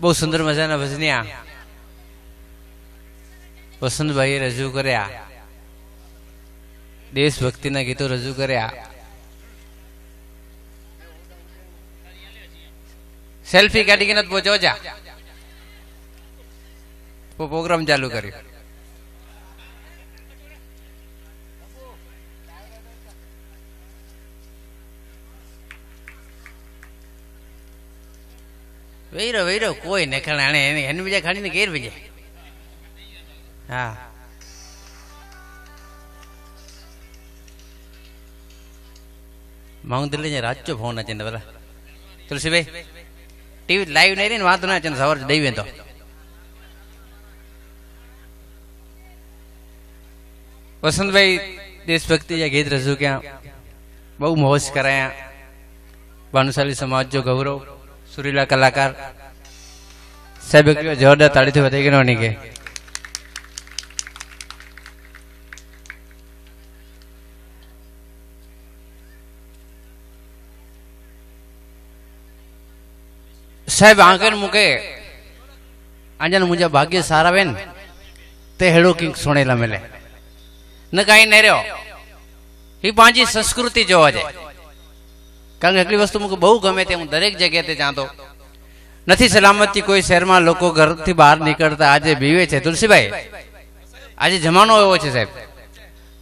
बहुत सुंदर मजा भजनिया वसंत भाई रजू कर देशभक्ति गीतों रजू कर सेल्फी काटी के पोचो जा प्रोग्राम चालू कर વેરો વેરો કોઈ નખણ આણે એને એને બીજા ખાડીને ઘેર બીજે હા માંગદલી ને રાચો ફોન છે ને પેલા તુલસીભાઈ ટીવી લાઈવ નહીં રહી ને વાંધો ના છે સવાર દઈએ તો વસંતભાઈ દેશભક્તિ જે ગીત રજૂ ક્યાં બહુ મોજ કરાયા ભાનુશાલી સમાજ જો ગૌરવ સુરીલા કલાકાર સાહેબ કયો જોરદાર તાળીથી વધી ગયો નહીં કે સાહેબ આંકણ મૂકે આંજન મુજબ ભાગ્ય સારા બેન તે હેડો કિંક સોણેલા મેલે ન કાંઈ ન રહ્યો એ પાંચી સંસ્કૃતિ જોવા જાય કારણ કે એટલી વસ્તુ મૂકું બહુ ગમે તે હું દરેક જગ્યાએ ચાંતો નથી સલામતી કોઈ શહેરમાં લોકો ઘરથી બહાર નીકળતા આજે ભીવે છે તુલસીભાઈ આજે જમાનો એવો છે સાહેબ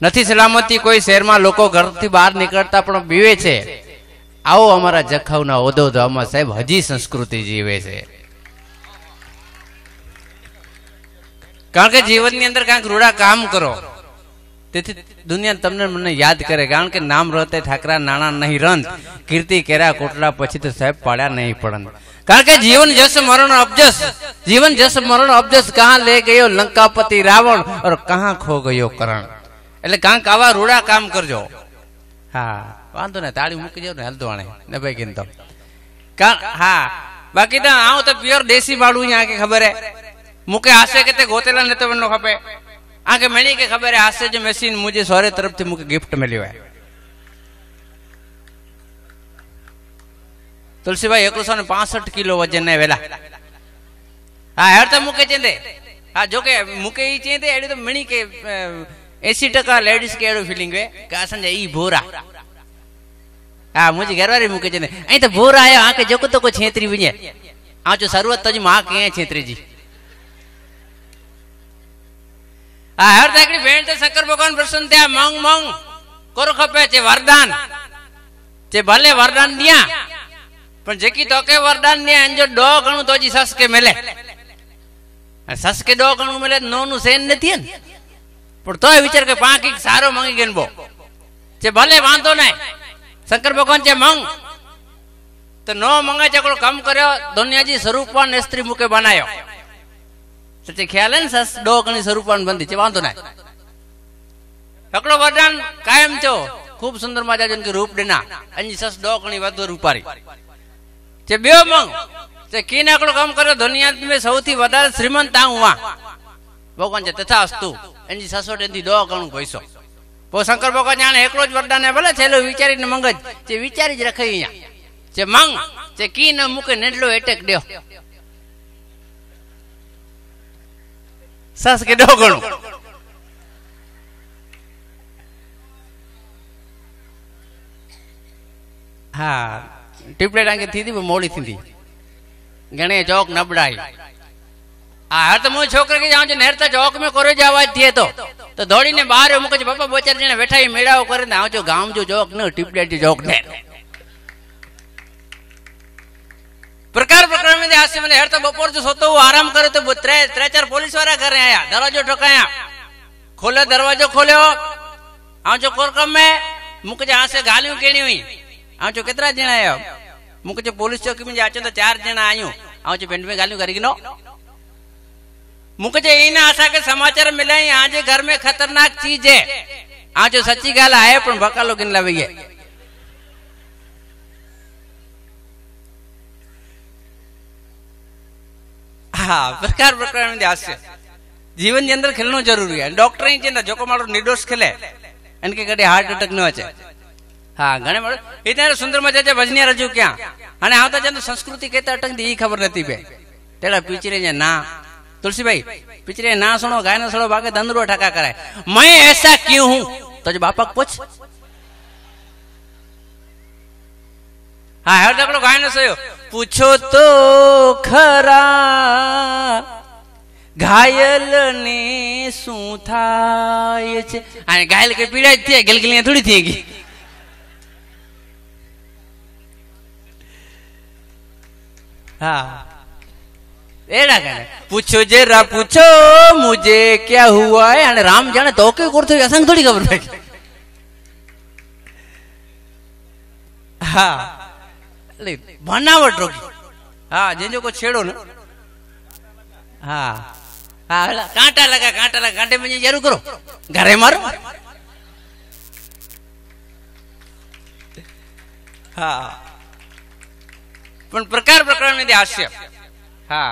નથી સલામતી કોઈ શહેરમાં લોકો ઘરથી બહાર નીકળતા પણ બીવે છે આવો અમારા જખાઉના ઓદો ધામમાં સાહેબ હજી સંસ્કૃતિ જીવે છે કારણ કે જીવનની અંદર કાંઈક રૂડા કામ કરો તેથી દુનિયા તમને મને યાદ કરે કારણ કે નામ રહતે ઠાકરા નાણા નહીં રંધ કીર્તિ કર્યા કોટલા પછી તો સાહેબ પાડ્યા નહીં પડન કારણ કે જીવન જસ મરણ અબજસ જીવન જસ મરણ અબજસ કહા લે ગયો લંકાપતિ રાવણ ઓર કહા ખો ગયો કરણ એટલે કાંક આવા રૂડા કામ કરજો હા વાંધો ને તાળી મૂકી જાવ ને હલદવાણે ને ભાઈ કીધો હા બાકી તો આવું તો પ્યોર દેશી વાળું અહીંયા કે ખબર હે મૂકે આશે કે તે ગોતેલા ને તો ખપે आगे मैंने के खबर है आज से जो मशीन मुझे सोरे तरफ से मुझे गिफ्ट मिली है तुलसी भाई एक सौ पांसठ किलो वजन है वेला हाँ हेर तो मुके चेंदे हाँ जो के मुके ही चेंदे अड़ी तो मणि के एसी टका लेडीज के अड़ो फीलिंग है का समझे ई भोरा हाँ मुझे घरवारी मुके चेंदे अई तो भोरा आया हाँ के जो को तो को छेतरी वजे हाँ जो शुरुआत तज मां के छेतरी जी આ હર દાકડી બેન તે શંકર ભગવાન પ્રસન્ન થયા મંગ મંગ કોર ખપે છે વરદાન તે ભલે વરદાન દિયા પણ જેકી તો કે વરદાન ને અંજો ડો ઘણું તોજી સસકે મેલે સસકે ડો ઘણું મેલે નો નું સેન નથી ને પણ તોય વિચાર કે પાંકી સારો મંગી ગયો બો જે ભલે વાંધો નહીં શંકર ભગવાન જે મંગ તો નો મંગા ચકડો કામ કર્યો દુનિયાજી સ્વરૂપમાં નેસ્ત્રી મુકે બનાવ્યો સચ્ચે ખ્યાલ હે ને સસ ડો સ્વરૂપાન બંધી છે વાંધો ના હકડો વરદાન કાયમ છો ખૂબ સુંદર માં જાજો કે રૂપ દેના અંજી સસ ડો વધુ રૂપારી જે બે મંગ જે કીન આકડો કામ કરે દુનિયા મેં સૌથી વધારે શ્રીમંત આવું વા ભગવાન છે તથા અસ્તુ એની સસોડેથી ડો ગણું પૈસો પો શંકર ભગવાન જાણે એકલો જ વરદાન ભલે છેલ્લો વિચારીને મંગજ જે વિચારી જ રખાઈ અહીંયા જે મંગ જે કીને ન મૂકે નેટલો એટેક ડ્યો સાસ કે ડોગણું હા ટ્યુબલાઇટ આંગે થી પણ મોડી થી ગણે ચોક નબળાઈ આ હા તો હું છોકરો કે જાઉં છું નેરતા ચોક મેં કરો જ અવાજ થયે તો તો દોડીને બહાર મૂકે છે પપ્પા બોચાર જણે બેઠા એ મેળાઓ કરીને આવજો ગામ જો ચોક ન ટ્યુબલાઇટ ચોક ને પ્રકાર પ્રકરણની હાસ્ય મને હેર તો બપોર જો સોતો હું આરામ કરે તો ત્રણ ચાર પોલીસ વાળા ઘરે આયા દરવાજો ઠોકાયા ખોલે દરવાજો ખોલ્યો આ જો કોરકમ મે મુક જે હાસે ગાલ્યું કેણી હોય આ જો કેટલા જણા આયો મુક જે પોલીસ ચોકી માં જાચો તો ચાર જણા આયો આ જો પેન્ટ મે ગાલ્યું કરી ગનો મુક જે એના આશા કે સમાચાર મિલાય આજે ઘર મે ખતરનાક ચીજ હે આ જો સચ્ચી ગાલ આય પણ ભકા લોગિન લાવી ગયા હા પ્રકાર પ્રકારની હાસ્ય જીવનની અંદર ખેલવું જરૂરી છે ડોક્ટર એ ચિંતા જોકો મારો નિર્દોષ ખેલે એને કે કદી હાર્ટ એટેક ન વચ્ચે હા ઘણે મળે એ ત્યારે સુંદરમાં જાય છે ભજનિયા રજૂ ક્યાં અને આવતા જાય સંસ્કૃતિ કહેતા અટકતી એ ખબર નથી બે તેડા પીચરે જાય ના તુલસીભાઈ પીચરે ના સુણો ગાય નો સડો ભાગે ધંધરો ઠાકા કરાય મેં એસા ક્યું હું તો જ બાપા પૂછ હા હેડ ગાય નો સયો पूछो तो खरा घायल ने शू थे घायल के पीड़ा थी गल थोड़ी थी हाँ पूछो जरा पूछो मुझे क्या हुआ है राम जाने तो क्यों कर थोड़ी खबर हाँ બનાવટ રોગી હા જેજો કો છેડો ને હા હા કાંટા લગા કાંટા લગા કાંટે મેં જરૂર કરો ઘરે મારો હા પણ પ્રકાર પ્રકારની હાસ્ય હા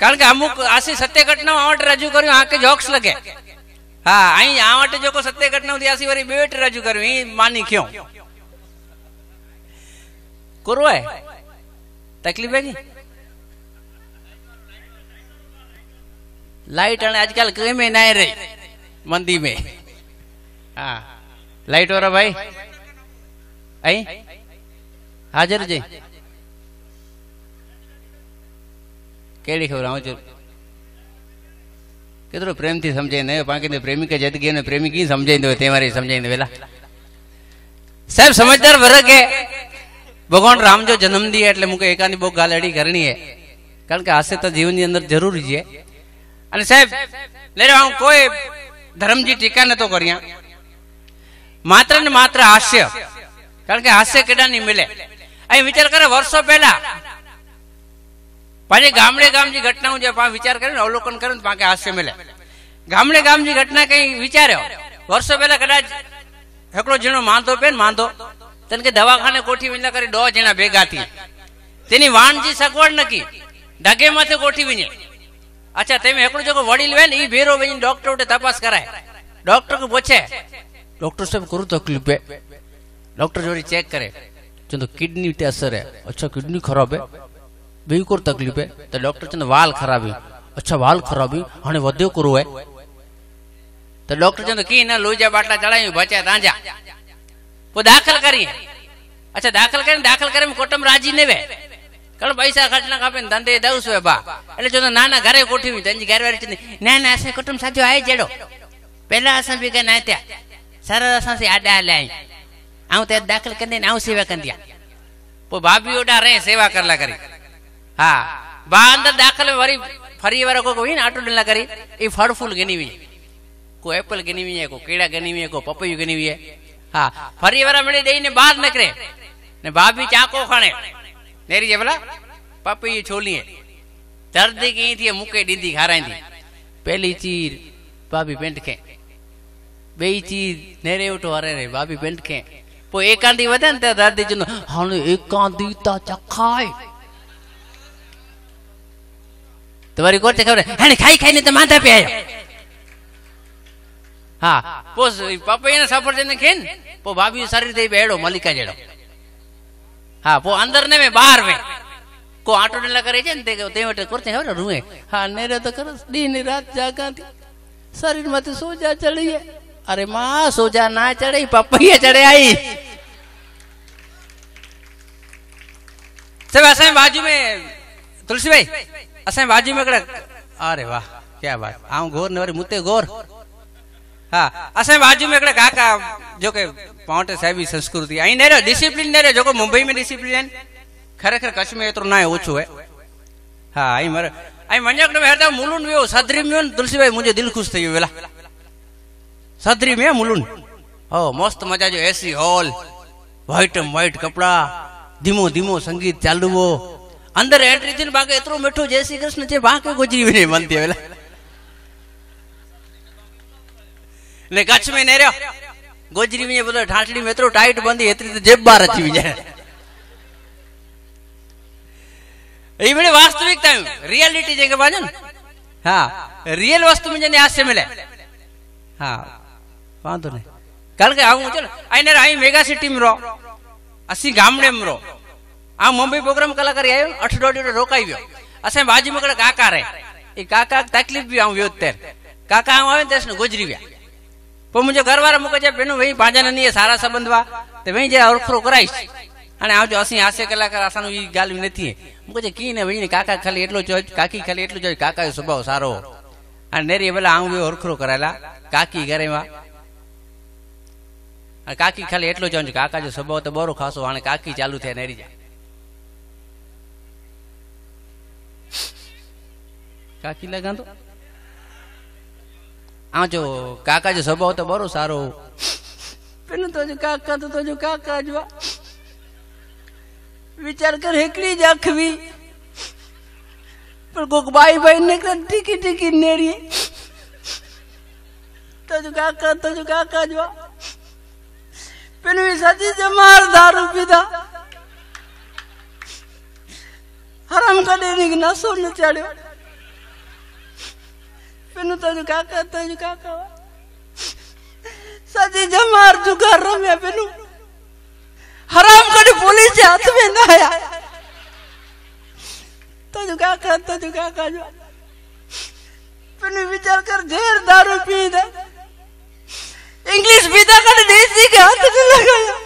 કારણ કે અમુક આશી સત્ય ઘટના આવટ રજૂ કર્યું આ કે જોક્સ લગે હા અહીં આવટ જો કો સત્ય ઘટના આશી વાળી બેટ રજૂ કર્યું એ માની ક્યો कोरो तकलीफ है लाइट आने आजकल कहीं में ना रही मंदी में हाँ लाइट वाला भाई आई हाजिर जी केड़ी खबर आऊं जो केतिरो प्रेम थी समझाईंदा पाण खे प्रेमी खे जिंदगीअ में प्रेमी कीअं समझाईंदो तंहिं वारी समझाईंदो वेला सब समझदार वर्ग है ભગવાન રામ જો જન્મ દે એટલે મુકે એકાની બહુ ગાલડી કરણી હે કારણ કે આશે તો જીવનની અંદર જરૂરી છે અને સાહેબ લઈ હું કોઈ ધર્મજી ટીકા ન તો કર્યા માત્ર ને માત્ર હાસ્ય કારણ કે હાસ્ય કેડા નહીં મળે અહીં વિચાર કરે વર્ષો પહેલા પાછી ગામડે ગામજી ઘટનાઓ જે વિચાર કરે ને અવલોકન કરે ને પાંકે હાસ્ય મળે ગામડે ગામજી ઘટના કઈ વિચાર્યો વર્ષો પહેલા કદાચ એકલો જીણો માંધો ને માંધો તને કે દવાખાને કોઠી વિના કરી દો જણા ભેગા થી તેની વાણજી સગવડ નકી ડગે માથે કોઠી વિને અચ્છા તમે એકડું જો વડીલ વેન ઈ ભેરો વેન ડોક્ટર ઉટે તપાસ કરાય डॉक्टर કે પૂછે ડોક્ટર સાહેબ કરું તકલીફ है डॉक्टर जोरी चेक करे चंद किडनी पे असर है अच्छा किडनी खराब है बेई कर तकलीफ है तो डॉक्टर चंद वाल खराब है अच्छा वाल खराब है हने वधियो करो है तो डॉक्टर चंद की ना लोजा बाटला चढ़ाई बचे तांजा वो दाखिल करिए अच्छा દાખલ કરીને દાખલ કરે કોટમ રાજી ને વે કારણ પૈસા ખર્ચના કાપે ધંધે દઉં છું બા એટલે જો નાના ઘરે ગોઠવી તંજી ગેરવારી ના ના અસે કુટુંબ સાજો આય જેડો પેલા અસા બી કે ના ત્યાં સરળ અસા સી આડા લાઈ આવું તે દાખલ કરી દઈને આવું સેવા કરી દયા પો ભાભી ઓડા રે સેવા કરલા કરી હા બા અંદર દાખલ વરી ફરી વાર કોઈ હોય ને આટલું ડલા કરી એ ફળ ફૂલ ગણીવી કોઈ એપલ ગણીવીએ કોઈ કેળા ગણીવીએ કોઈ પપૈયું ગણીવીએ હા ફરી વાર મળી દઈને બહાર નકરે ને ભાભી ચાંકો ખાણે નેરી જે ભલા પપી છોલીએ દર્દી કઈ થી મૂકે દીધી ખારાઈ પેલી ચીર ભાભી પેન્ટ ખે બે ચીર નેરે ઉઠો અરે રે ભાભી પેન્ટ ખે પો એકાંદી વધે ને ત્યાં દર્દી જનો હાલે એકાંદી તા ચખાય તમારી કોર્ટે ખબર હાણે ખાઈ ખાઈને તો માંધા પે આવ્યા હા પો પપૈયાને સફરજન ખે ને પો ભાભી શરીર થઈ બેડો મલિકા જેડો હા પો અંદર ને મેં બહાર મેં કો આટો ડેલા કરે છે ને તે તે વટે કરતે હવે રૂએ હા નેરે તો કરો દિન રાત જાગા થી શરીર માંથી સોજા ચડી અરે માં સોજા ના ચડે પપૈયા ચડે आई सब असां बाजू में तुलसी भाई असां बाजू में हिकिड़ा अरे वाह क्या बात आऊं गोर न वरी मुते गोर હા આ સાહેબ बाजू में एकड़े काका जो के पाउंटे साहिबी संस्कृति आई ने रे डिसिप्लिन ने रे जो को मुंबई में डिसिप्लिन ખરેખર કચ્છ માં એટલું ના ઓછું હે હા અહીં મારે અહીં મંજાક ને હેરતા મુલુન વ્યો સદરી મ્યો ને તુલસીભાઈ મુજે દિલ ખુશ થઈ ગયું વેલા સદરી મે મુલુન હો મસ્ત મજા જો AC hall white and white કપડા ધીમો ધીમો સંગીત ચાલવો અંદર એન્ટ્રી થી બાકી એટલું મીઠું જય શ્રી કૃષ્ણ જે બાકી ગુજરી બનતી વેલા ને કચ્છ में ने ગોજરી गोजरी में बोलो ठाठड़ी ટાઈટ एतिरो टाइट बंदी एतिरी तो जेब बार अची वञे ही मिड़े वास्तविकतायूं रियलिटी जेके पाजन हा रियल वस्तु मुंहिंजे न्यास से मिले વાંધો નહીં કારણ કે આવું છે ને અહીં અહીં મેગા સિટીમાં રહો અસી ગામડેમાં રહો આ મુંબઈ પ્રોગ્રામ કલાકારી આવ્યો અઠડોડી રોકાઈ ગયો અસાં બાજુમાં કાકા રે એ કાકા તકલીફ બી આવું વ્યો કાકા આમ આવે ને ગોજરી ગુજરી ગયા पोइ मुंहिंजो घर वारा मूंखे चए भेनू वही पंहिंजा ननी सारा संबंध हुआ त वही जे ओखरो कराईसि हाणे आउं चयो असीं आसे कलाकार असां इहे ॻाल्हियूं न थिए मूंखे चए कीअं न वही काका खाली एटलो चयो काकी खाली एटलो चयो काका जो सुभाउ सारो हो हाणे नेरी भला आऊं वियो ओखरो करायला काकी घरे मां કાકી ખાલી એટલું જ કાકા જો સ્વભાવ તો બોરો ખાસો હાણે કાકી ચાલુ થયા નેરી જાય કાકી લગાંતો આ જો કાકા જો સ્વભાવ તો બરો સારો પેલું તો કાકા તો તો કાકા જો વિચાર કર હેકડી જ આખવી પણ કોક બાઈ બાઈ ને ટીકી ટીકી નેરી તો જો કાકા તો જો કાકા જો પેલું સાચી જમાર દારૂ પીધા હરામ કડે નસો ન ચડ્યો પેલું તો કાકા તો કાકા સાચી જમાર જુગાર રમ્યા પેલું હરામ કરી પોલીસે હાથમાં નાયા તો કાકા તો કાકા જો પેલું વિચાર કર ઝેર દારૂ પી દે ઇંગ્લિશ પીતા કરે દેશી કે હાથ જ લગાયો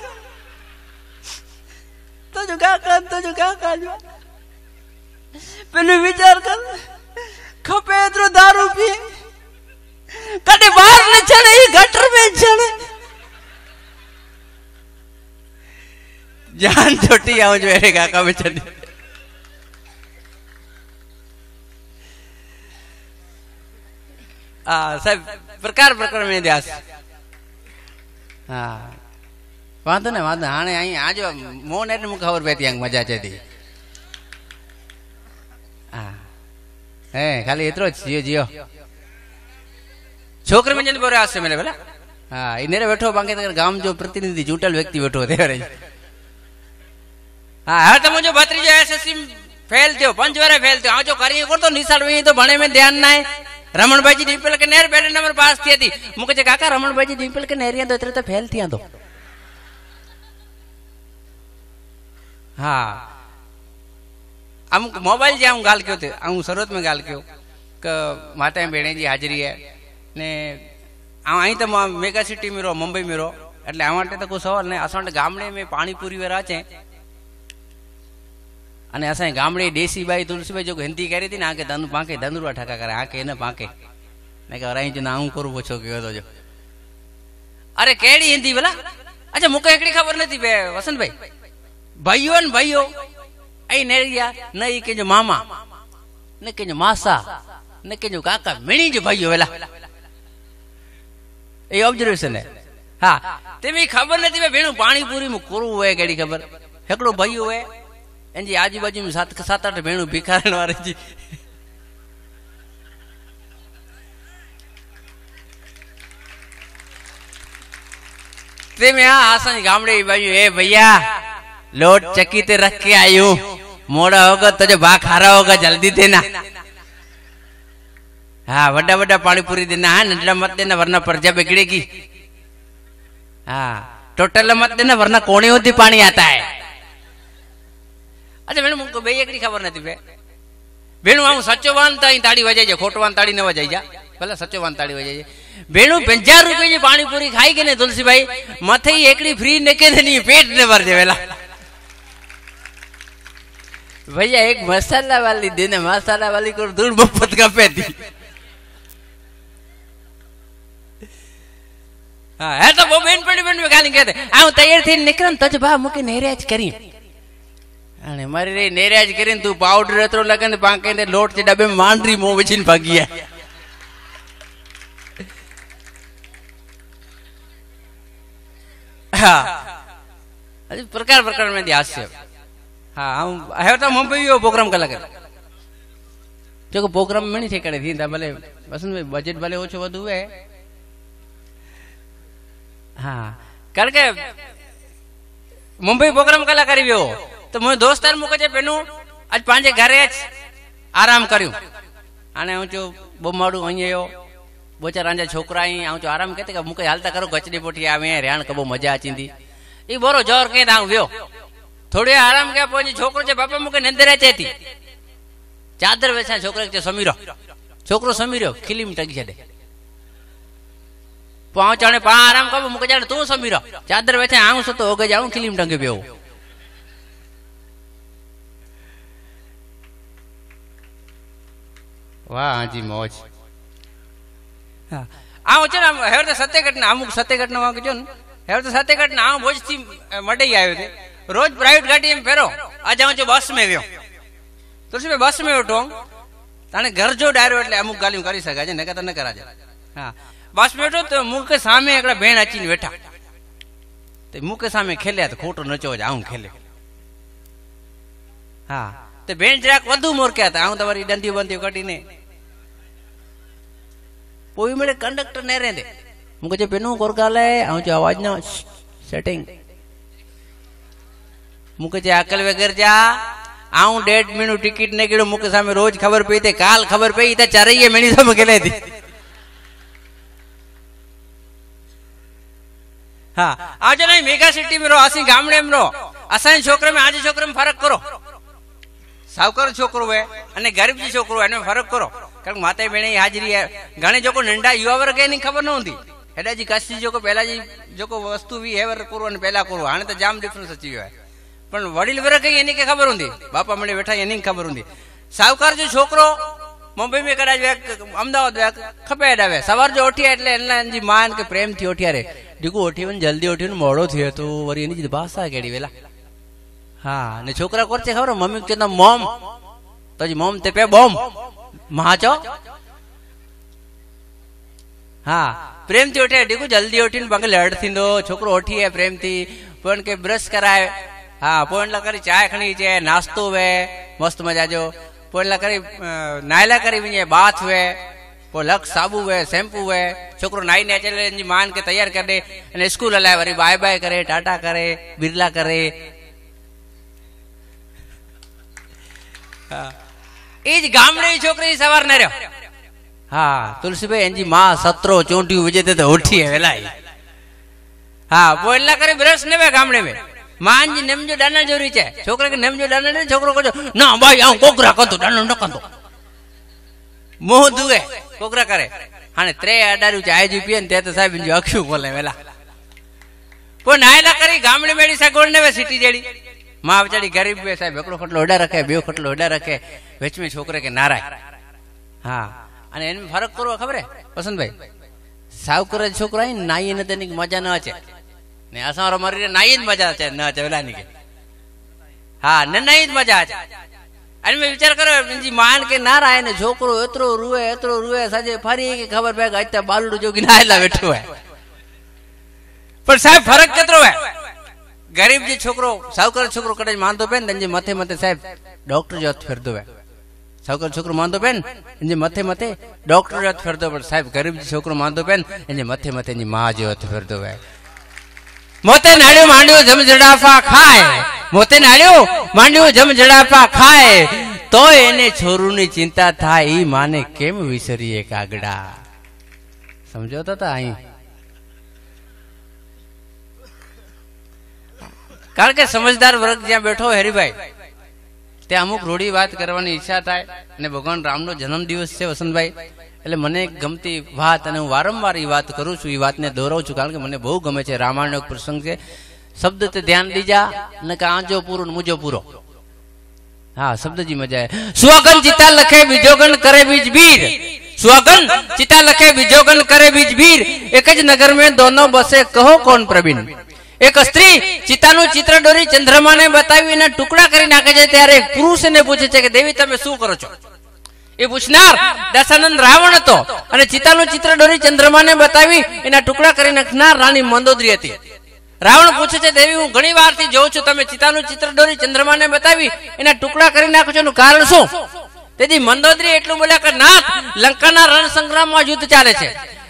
તો જો કાકા તો જો કાકા જો પેલું વિચાર કર ખપે એટલો દારૂ પી क्षण ही गटर में જાન છોટી આવું છું અરે કાકા બચન હા સાહેબ પ્રકાર પ્રકાર મેં દ્યાસ હા વાંધો ને વાંધો હાણે અહીં આજો મોન એટલે હું ખબર પેતી અહીં મજા છે તી હા હે ખાલી એટલો જ જીઓ જીઓ છોકરી મંજન બોરે આશે મેલે ભલે હા ઇનેરે બેઠો બાંકે તકર ગામ જો પ્રતિનિધિ જૂટલ વ્યક્તિ બેઠો દેવરે હા હા તમે જો ભત્રીજો એસએસસી ફેલ થયો પંચ વારે ફેલ થયો આ જો કરી કરતો નિશાળ વહી તો ભણે મે ધ્યાન નાય રમણભાઈજી ડિમ્પલ કે નેર બેડ નંબર પાસ થઈ હતી મુકે છે કાકા રમણભાઈજી ડિમ્પલ કે નેરિયા તો એટલે તો ફેલ થયા તો હા અમુક મોબાઈલ જે હું ગાલ કયો તે હું શરૂઆત મેં ગાલ કયો કે માતા બહેણે જી હાજરી હે ને અહીં તો મેગા સિટી મેં રહો મુંબई મેં રહો એટલે આ માટે તો કોઈ સવાલ નહીં અસાંટ ગામડે મેં પાણીપુરી વેરા છે અને અસાં ગામડે દેસીબાઈ તુલસીબાઈ જો હિન્દી કરી હતી ને આંખે ધન પાંકે ધનુરા ઠાકા કરે આંખે એને પાંકે મેં કહે રાઈ ના હું કરું પૂછો કે હતો જો અરે કેડી હિન્દી બોલા અચ્છા મુકે એકડી ખબર નથી બે વસંતભાઈ ભાઈઓ ને ભાઈઓ અહીં નેરિયા નહીં કેજો મામા ને કેજો માસા ને કેજો કાકા મીણી જ ભાઈઓ વેલા એ ઓબ્ઝર્વેશન હા તે મેં ખબર નથી મેં ભેણું પાણીપુરીમાં કોરું હોય કેડી ખબર હેકડો ભાઈ હોય એની આજુબાજુ સાત સાત આઠ ભેણું ભિખારણ વાળી તે મેં હા આસન ગામડે બાજુ એ ભૈયા લોટ ચકી તે રખ કે આયુ મોડા હોગા તજે ભા ખારા હોગા જલ્દી દેના હા વડા વડા પાણીપુરી દેના હા નડલા મત દેના વરના પ્રજા બગડેગી હા ટોટલ મત દેના વરના કોણીઓથી પાણી આતા હે અચ્છા મેડમ હું બે એકની ખબર નથી બે ભેણું આમ સાચો વાંધતા તાળી વજાઈ જાય ખોટો વાન તાળી ન વજાઈ જાય ભલે સાચો વાન તાળી વજાઈ જાય ભેણું પંચાર રૂપિયાની પાણીપુરી ખાઈ ગઈ ને તુલસીભાઈ માથે એકડી ફ્રી ને કે પેટ ને ભર પેલા ભૈયા એક મસાલા વાલી ને મસાલા વાલી કોઈ દૂર મફત કપે હતી હે તો બહુ બેન પણ બેન ખાલી કહેતે આ હું તૈયાર થઈને નીકળે તો જ બા મૂકી નેર્યા જ કરી અને મારી રે નેર્યા જ કરીને તું પાવડર રતરો લગન પાંકે લોટ છે ડબે માંડરી મોં વેચીને ભાગી ગયા હા પ્રકાર પ્રકાર મેં હાસ્ય હા હું હવે તો હું ભાઈ પ્રોગ્રામ કલાક જો પ્રોગ્રામ મળી છે કરે ભલે વસંતભાઈ બજેટ ભલે ઓછું વધુ હોય હા કારણ કે મુંબઈ પ્રોગ્રામ કલા કરી ગયો તો મને દોસ્તાર મૂકે છે પેલું આજ પાંજે ઘરે જ આરામ કર્યું અને હું છું બમાડું અહીંયા બો ચાર આંજા છોકરા અહીં હું છું આરામ કહેતી કે મૂકે હાલતા કરો ગચડી પોટી આવે રેણ કે બહુ મજા આચી એ બરો જોર કઈ આવું ગયો થોડી આરામ કે પછી છોકરો છે બાપા મૂકે નંદરે ચેતી ચાદર વેસા છોકરા છે સમીરો છોકરો સમીરો ખીલીમ ટકી છે પહોંચણે પારામ કબ મુકે જાણે તું સમીરો ચાદર વેઠે આવું છું તો ઓગે જાઉં ખીલીમ ડંગે બેવું વાહ હાજી મોજ આવું છે ને તો સત્યઘટ ને અમુક સત્યઘટ નો વાંક જો ને હેર તો સત્યઘટ ને આવું ભોજ થી મળી આવ્યો છે રોજ પ્રાઇવેટ ગાડી એમ ફેરો આજે હું જો બસ મેં વ્યો તુલસીભાઈ બસ મેં ઉઠો તાણે ઘર જો ડાયરો એટલે અમુક ગાલી કરી શકાય છે નકર તો ન કરા હા વાસ બેઠો તો મુકે સામે એકડા બેન આચીને બેઠા તે મુકે સામે ખેલ્યા તો ખોટો નચો જ આવું ખેલે હા તે બેન જરાક વધુ મોરક્યા હતા આવું તમારી દંધી બંધી કટીને પોઈ મળે કંડક્ટર ને રે દે મુકે જે પેનું કોરકાલે આવું જો અવાજ ના સેટિંગ મુકે જે આકલ વગર જા આઉं डेढ़ मिनट टिकट ने गिड़ो मुके सामे रोज खबर पई ते काल खबर पई ते चारई महीने सब खेले थी હા આજ નહીં મેગા સિટી મેં રહો અસી ગામડે એમ રહો અસાઈ છોકરા મેં આજે છોકરા માં ફરક કરો સાવકાર છોકરો હોય અને ગરીબ જે છોકરો હોય એને ફરક કરો કારણ કે માતા બેને હાજરી ઘણી જોકો નંડા યુવા વર્ગ એની ખબર નહોતી એટલે હજી કશી જોકો પહેલા જે જોકો વસ્તુ બી હેવર કરવું અને પહેલા કરવું હાણે તો જામ ડિફરન્સ હતી હોય પણ વડીલ વર્ગ એની કે ખબર હતી બાપા મને બેઠા એની ખબર હતી સાવકાર જો છોકરો મુંબઈ મેં કદાચ અમદાવાદ ખપે ડાવે સવાર જો ઉઠ્યા એટલે એના જે માન કે પ્રેમથી ઉઠ્યા રે દીકુ ઓઠીવન જલ્દી ઓઠીને મોડો થયો તો વરી એની જ ભાષા કેડી વેલા હા ને છોકરા કોર છે ખબર મમ્મી કે મોમ તો મોમ તે પે બોમ મહાચો હા પ્રેમથી ઉઠે ડીકુ જલ્દી ઉઠીને પગ લડ થીંદો છોકરો ઉઠીએ થી પણ કે બ્રશ કરાય હા પોઈન્ટલા કરી ચાય ખણી છે નાસ્તો વે મસ્ત મજા જો પોઈન્ટલા કરી નાયલા કરી બાથ વે લક્ષ સાબુ હે શેમ્પુ હે છોકરો નાઈ નેચરલ એની માન કે તૈયાર કરી દે અને સ્કૂલ હલાવે વળી બાય બાય કરે ટાટા કરે બિરલા કરે એ જ ગામડે છોકરી સવાર ને રહ્યો હા તુલસીભાઈ એની માં સત્રો ચોંટ્યું વિજે તો ઉઠી વેલાય હા બોલના કરે બ્રશ ને ગામડે મેં માનજી નેમજો દાના જોરી છે છોકરા કે નેમજો દાના ને છોકરો કહો ના ભાઈ આવું કોકરા કરતો દાના ન કરતો મોહ દુવે કોકરા કરે અને ત્રે અડાર્યું છે આયજી પીએ ને તે તો સાહેબ જો અક્ષુ બોલે વેલા કોઈ નાયલા કરી ગામડી મેળી સગોળ ને સિટી જેડી માં બચારી ગરીબ બે સાહેબ એકડો ખટલો ઓડા રાખે બે ખટલો ઓડા રાખે વેચમે છોકરે કે નારાય હા અને એને ફરક કરવો ખબર હે વસંતભાઈ સાવકરે છોકરો આવીને નાઈ ને તેની મજા ન છે ને અસારો રે નાઈ ને મજા છે ન છે વેલા ની કે હા ને નાઈ જ મજા છે અને મેં વિચાર કર્યો માન કે ના રાય ને છોકરો એટલો રૂવે એટલો રૂવે સાજે ફરી કે ખબર પે અત્યારે બાલડું જોગી ના એટલા બેઠું હોય પણ સાહેબ ફરક કેટલો હોય ગરીબ જે છોકરો સાવકાર છોકરો કદાચ માનતો પેન ને મથે મથે સાહેબ ડોક્ટર જો ફેરતો હોય સાવકાર છોકરો માનતો પેન એને મથે મથે ડોક્ટર જો ફેરતો પણ સાહેબ ગરીબ છોકરો માનતો પેન એને મથે મથે એની મા જેવો ફેરતો હોય મોતે નાડ્યું માંડ્યું જમ જડાફા ખાય મોતે નાડ્યું માંડ્યું જમ જડાફા ખાય તો એને છોરુની ચિંતા થાય એ માને કેમ વિસરીએ કાગડા સમજો તો અહીં કારણ કે સમજદાર વર્ગ જ્યાં બેઠો હરિભાઈ તે અમુક રૂઢી વાત કરવાની ઈચ્છા થાય અને ભગવાન રામનો જન્મદિવસ છે વસંતભાઈ એટલે મને ગમતી વાત અને હું વારંવાર એ વાત કરું છું એ વાતને દોહરાવું છું કારણ કે મને બહુ ગમે છે રામાયણનો એક પ્રસંગ છે શબ્દ તે ધ્યાન દીજા ને કે આજો પૂરો મુજો પૂરો હા શબ્દજી મજા સુવાગન ચિતા લખે બીજો ગણ કરે બીજ બીર સ્વગન ચિતા લખે બીજો ગણ કરે બીજ બીર એક જ નગર મેં દોનો બસે કહો કોણ પ્રવીણ એક સ્ત્રી ચિતાનું ચિત્ર દોરી ચંદ્રમાને બતાવી એના ટુકડા કરી નાખે છે ત્યારે એક પુરુષ પૂછે છે કે દેવી તમે શું કરો છો એ પૂછનાર દશાનંદ રાવણ હતો અને ચિતાનું ચિત્ર દોરી ચંદ્રમાને બતાવી એના ટુકડા કરી નાખનાર રાણી મંદોદરી હતી રાવણ પૂછે છે દેવી હું ઘણી વાર થી જોઉં છું તમે ચિતાનું ચિત્ર દોરી ચંદ્રમાને બતાવી એના ટુકડા કરી નાખો છો એનું કારણ શું તેથી મંદોદરી એટલું બોલ્યા કે નાથ લંકાના રણ સંગ્રામમાં યુદ્ધ ચાલે છે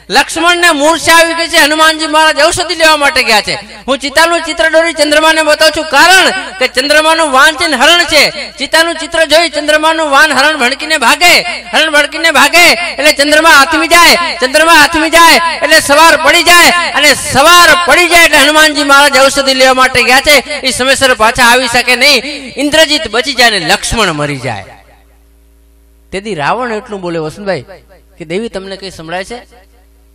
લક્ષ્મણને મૂર્છા આવી ગઈ છે હનુમાનજી મહારાજ ઔષધિ લેવા માટે ગયા છે હું ચિતાનું ચિત્ર દોરી ચંદ્રમાને બતાવું છું કારણ કે ચંદ્રમાનું વાંચન હરણ છે ચિતાનું ચિત્ર જોઈ ચંદ્રમાનું વાન હરણ ભણકીને ભાગે હરણ ભણકીને ભાગે એટલે ચંદ્રમા હાથમી જાય ચંદ્રમા હાથમી જાય એટલે સવાર પડી જાય અને સવાર પડી જાય એટલે હનુમાનજી મહારાજ ઔષધિ લેવા માટે ગયા છે એ સમયસર પાછા આવી શકે નહીં ઇન્દ્રજીત બચી જાય ને લક્ષ્મણ મરી જાય તેથી રાવણ એટલું બોલે વસંતભાઈ કે દેવી તમને કઈ સંભળાય છે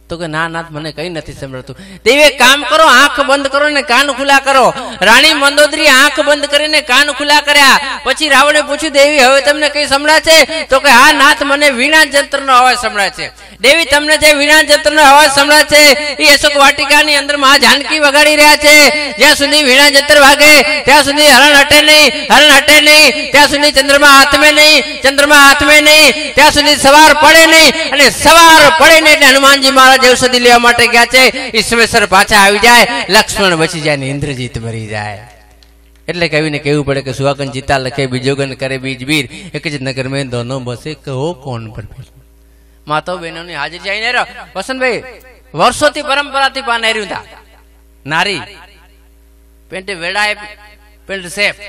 તો કે ના નાથ મને કઈ નથી સંભળતું તે કામ કરો આંખ બંધ કરો ને કાન ખુલ્લા કરો રાણી મંદોદરી આંખ બંધ કરીને કાન ખુલ્લા કર્યા પછી રાવણે પૂછ્યું દેવી હવે તમને કઈ સંભળાય છે તો કે હા નાથ મને વીણા જંત્ર નો અવાજ સંભળાય છે દેવી તમને જે વીણા જંત્ર નો અવાજ સંભળાય છે એ અશોક વાટિકાની અંદર માં જાનકી વગાડી રહ્યા છે જ્યાં સુધી વીણા જંત્ર વાગે ત્યાં સુધી હરણ હટે નહીં હરણ હટે નહીં ત્યાં સુધી ચંદ્રમા હાથમે નહીં ચંદ્રમા હાથમે નહીં ત્યાં સુધી સવાર પડે નહીં અને સવાર પડે નહીં એટલે હનુમાનજી મહારાજ મહારાજ ઔષધિ લેવા માટે ગયા છે ઈશ્વેશ્વર પાછા આવી જાય લક્ષ્મણ બચી જાય ને ઇન્દ્રજીત મરી જાય એટલે કવિને કહેવું પડે કે સુહાગન જીતા લખે બીજોગન કરે બીજ બીર એક જ નગર મેં દોનો બસે કહો કોણ પર માતો બહેનોની હાજરી જઈને રહ્યો વસંતભાઈ વર્ષોથી પરંપરાથી પાનેર્યું હતા નારી પેન્ટ વેડાય પેન્ટ સેફ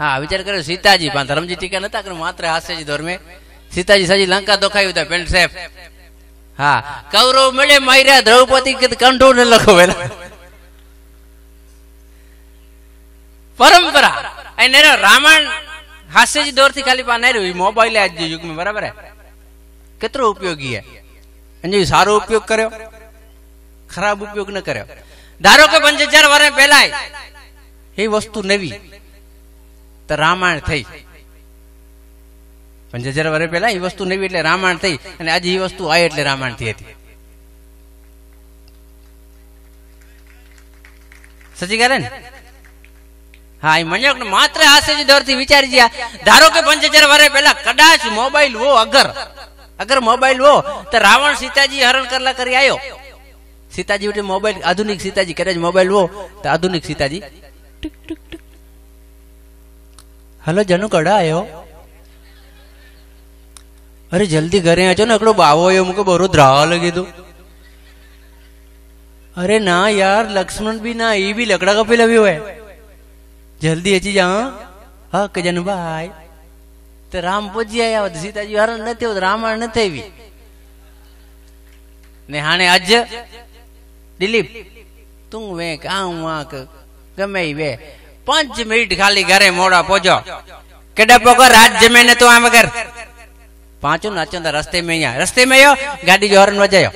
હા વિચાર કર્યો સીતાજી પણ ધરમજી ટીકા નતા કર્યું માત્ર હાસ્ય જ ધોરમે સીતાજી સાજી લંકા દોખાયું હતા પેન્ટ સેફ હા કૌરવ મળે માર્યા દ્રૌપદી કંઠો ને લખવેલા પરંપરા અને રામાયણ હાસ્ય દોરથી ખાલી પાને રહ્યું મોબાઈલ આજ યુગમાં બરાબર હે કેટલો ઉપયોગી હે અને સારો ઉપયોગ કર્યો ખરાબ ઉપયોગ ન કર્યો ધારો કે પંચ હજાર વર્ષ પહેલા એ વસ્તુ નવી તો રામાયણ થઈ પણ જજર વરે પહેલા એ વસ્તુ નવી એટલે રામાયણ થઈ અને આજે એ વસ્તુ આવી એટલે રામાયણ થઈ હતી સચી કરે ને હા એ મને માત્ર હાસ્ય ડરથી વિચારી ગયા ધારો કે પંચોતેર વર્ષ પહેલા કદાચ મોબાઈલ હો અગર અગર મોબાઈલ હો તો રાવણ સીતાજી હરણ કરલા કરી આવ્યો સીતાજી ઉઠી મોબાઈલ આધુનિક સીતાજી કદાચ મોબાઈલ હો તો આધુનિક સીતાજી હલો જનુ કડાયો અરે જલ્દી ઘરે આચો ને એકડો બાવો આવ્યો મૂકે બરો ધ્રાવા લગી તું અરે ના યાર લક્ષ્મણ બી ના એ બી લકડા કપી લવ્યો હોય જલ્દી હચી જા હા કે જનભાઈ તો રામ પહોંચી આવ્યા સીતાજી હરણ નથી આવતું રામાયણ નથી આવી ને હાણે આજ દિલીપ તું વેક આમ વાંક ગમે વે પાંચ મિનિટ ખાલી ઘરે મોડા પહોંચો કે ડબ્બો રાત જમે ને તો આ વગર પાંચો નાચો રસ્તે મેં અહીંયા રસ્તે મેં આવ્યો ગાડી જો હોર્ન વજાયો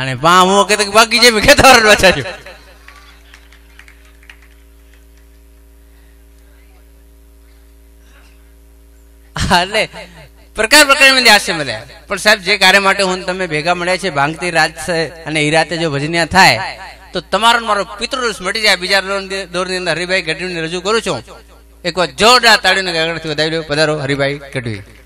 અને પા હું કે બાકી જે કે હોર્ન વજાયો એટલે પ્રકાર પ્રકારની આશ્ય મળ્યા પણ સાહેબ જે કાર્ય માટે હું તમે ભેગા મળ્યા છે ભાંગતી રાત છે અને એ રાતે જો ભજનિયા થાય તો તમારો મારો પિતૃ મટી જાય બીજા દોરની અંદર હરિભાઈ ગઢવીને રજૂ કરું છું એક વાર જોરદાર તાળીને આગળથી વધાવી લો પધારો હરિભાઈ કઢવી